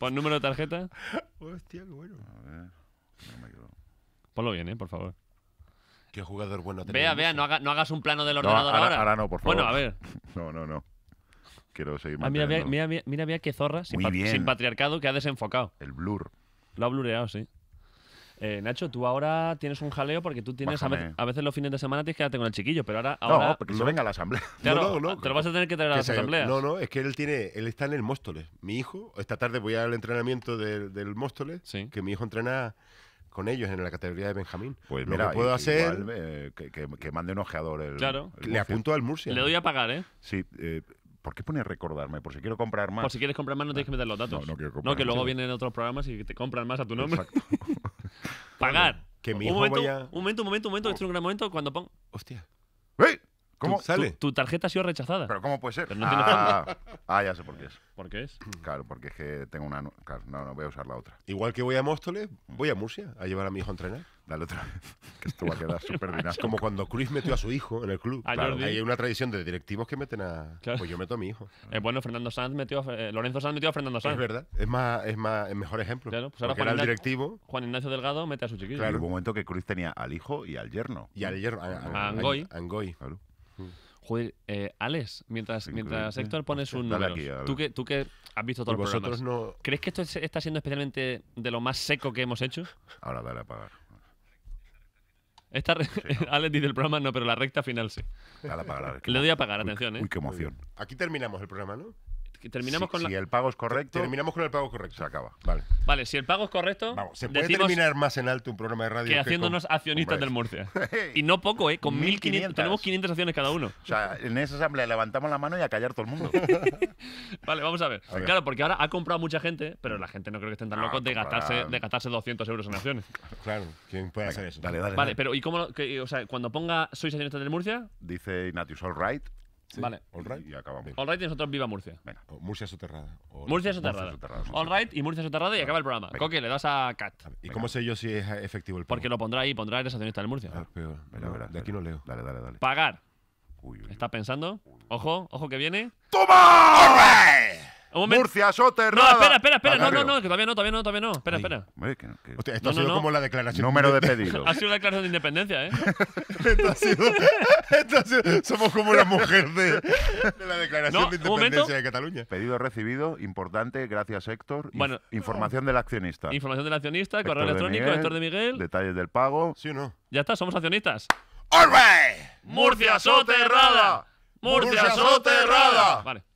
Pon número de tarjeta. Hostia, qué bueno. A ver, no me Ponlo bien, ¿eh? Por favor. Qué jugador bueno tenemos. Vea, vea, no, hagas un plano del ordenador ahora, ahora. no, por favor. Bueno, a ver. No, no, no. Quiero seguir Ah, mira, mira, mira, mira, qué zorra, sin, sin patriarcado, que ha desenfocado. el blur. Lo ha blureado, sí. Eh, Nacho, tú ahora tienes un jaleo porque tú tienes a, veces los fines de semana tienes que quedarte con el chiquillo, pero ahora. ahora no, porque no. venga a la asamblea. no, no, no, te lo vas a tener que traer a la No, no, es que él tiene, él está en el Móstoles. Mi hijo, esta tarde voy al entrenamiento del Móstoles, que mi hijo entrena con ellos en la categoría de Benjamín. Pues mira, lo puedo hacer eh, que, mande un ojeador. claro. le apunto al Murcia. Le doy a pagar, ¿eh? Sí. Eh, ¿Por qué pone recordarme? Por si quiero comprar más. Por si quieres comprar más no tienes que meter los datos. No, no quiero comprar No, que luego vienen otros programas y te compran más a tu nombre. Exacto. pagar. Que mi hijo un momento, un momento, un momento, un momento, esto es un gran momento. Cuando pongo. Hostia. ¿Cómo sale? Tu, tarjeta ha sido rechazada. ¿Pero cómo puede ser? Ah, ah, ya sé por qué es. ¿Por qué es? Claro, porque es que tengo una... Claro, no, no, voy a usar la otra. Igual que voy a Móstoles, voy a Murcia a llevar a mi hijo a entrenar. Dale otra vez, que esto va a quedar súper dinámico. Como cuando Cruz metió a su hijo en el club. Ah, claro, hay una tradición de directivos que meten a... Claro. Pues yo meto a mi hijo. Eh, bueno, Fernando Sanz metió a, eh, Lorenzo Sanz metió a Fernando Sanz. Es verdad, es más, es más, mejor ejemplo. Claro, pues ahora Juan, era el directivo. Juan Ignacio Delgado mete a su chiquillo. Claro, hubo un momento que Cruz tenía al hijo y al yerno. Y al yerno, a, a ah, Angoy. Angoy. Joder, eh, Alex, mientras, mientras Héctor pones un tú que, tú que has visto todos los programas, ¿crees que esto está siendo especialmente de lo más seco que hemos hecho? Ahora dale a pagar. Esta Alex dice el programa no, pero la recta final sí. Le doy a pagar, atención, Uy, ¿eh? qué emoción. Aquí terminamos el programa, ¿no? terminamos si, con el pago es correcto. Terminamos con el pago correcto. Se acaba. Vale. Vale, si el pago es correcto. se puede terminar más en alto un programa de radio. Que, haciéndonos accionistas del Murcia. y no poco, ¿eh? Con 1500. Tenemos 500 acciones cada uno. O sea, en esa asamblea levantamos la mano y a callar todo el mundo. vale, vamos a ver. Claro, porque ahora ha comprado mucha gente, pero la gente no creo que estén tan locos de, gastarse, 200 euros en acciones. Claro, ¿quién puede hacer eso? Dale, dale. Vale, pero ¿y cómo? o sea, cuando ponga sois accionistas del Murcia. Dice Ignatius, all right. Vale. All Y acabamos. All right y nosotros viva Murcia. Murcia soterrada. Murcia soterrada. All right y Murcia soterrada y acaba el programa. Coque, le das a Cat. ¿Y cómo sé yo si es efectivo el programa? Porque lo pondrá ahí, pondrá el estacionista del Murcia. Ah, peor. de aquí no leo. Dale, dale, dale. Pagar. Uy, ¿Estás pensando? Ojo, ojo que viene. ¡Toma! Murcia, soterrada! No, espera, espera, espera. No, no, no, que todavía no, todavía no, todavía no. Espera, espera. esto ha sido como la declaración. Número de pedido. Ha sido una declaración de independencia, ¿eh? esto, ha sido, Somos como la mujer de, la declaración de independencia de Cataluña. Pedido recibido, importante, gracias Héctor. información del accionista. Información del accionista, correo electrónico, Héctor de Miguel. Detalles del pago. ¿Sí o no? Ya está, somos accionistas. ¡Orbe! Murcia Soterrada. Murcia Soterrada. Vale.